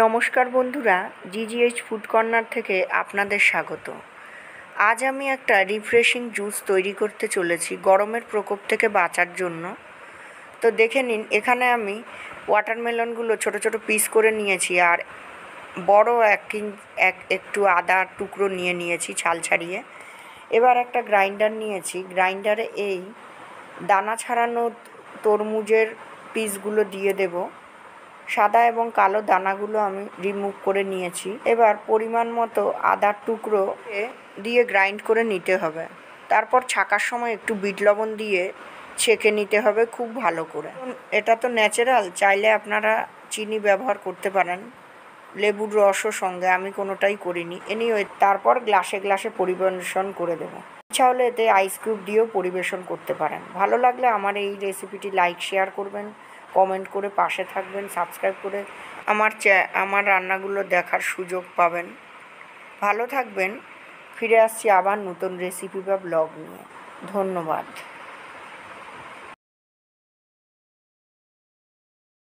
নমস্কার বন্ধুরা জিজিএইচ food corner থেকে আপনাদের স্বাগত আজ আমি একটা রিফ্রেশিং জুস তৈরি করতে চলেছি গরমের প্রকোপ থেকে বাঁচার জন্য তো দেখে নিন এখানে আমি ওয়াটারমেলনগুলো ছোট ছোট পিস করে নিয়েছি আর বড় এক এক একটু আদার টুকরো নিয়ে নিয়েছি ছাল ছাড়িয়ে এবার একটা গ্রাইন্ডার নিয়েছি গ্রাইন্ডারে এই দানা ছাড়ানো তরমুজের পিসগুলো দিয়ে দেবো সাদা এবং কালো দানাগুলো আমি রিমুভ করে নিয়েছি এবার পরিমাণ মতো আদার টুকরো দিয়ে গ্রাইন্ড করে নিতে হবে তারপর ছাকার সময় একটু বিট লবণ দিয়ে ছেঁকে নিতে হবে খুব ভালো করে এটা তো ন্যাচারাল চাইলে আপনারা চিনি ব্যবহার করতে পারেন লেবুর রসও সঙ্গে আমি কোনোটাই করিনি এনিওয়ে তারপর গ্লাসে গ্লাসে পরিবেশন করে দেবো ইচ্ছা হলে এতে আইস কিউব দিয়েও পরিবেশন করতে পারেন ভালো লাগলে আমার এই রেসিপিটি লাইক শেয়ার করবেন কমেন্ট করে পাশে থাকবেন সাবস্ক্রাইব করে আমার আমার রান্নাগুলো দেখার সুযোগ পাবেন ভালো থাকবেন ফিরে আসছি আবার নতুন রেসিপি বা ব্লগ নিয়ে ধন্যবাদ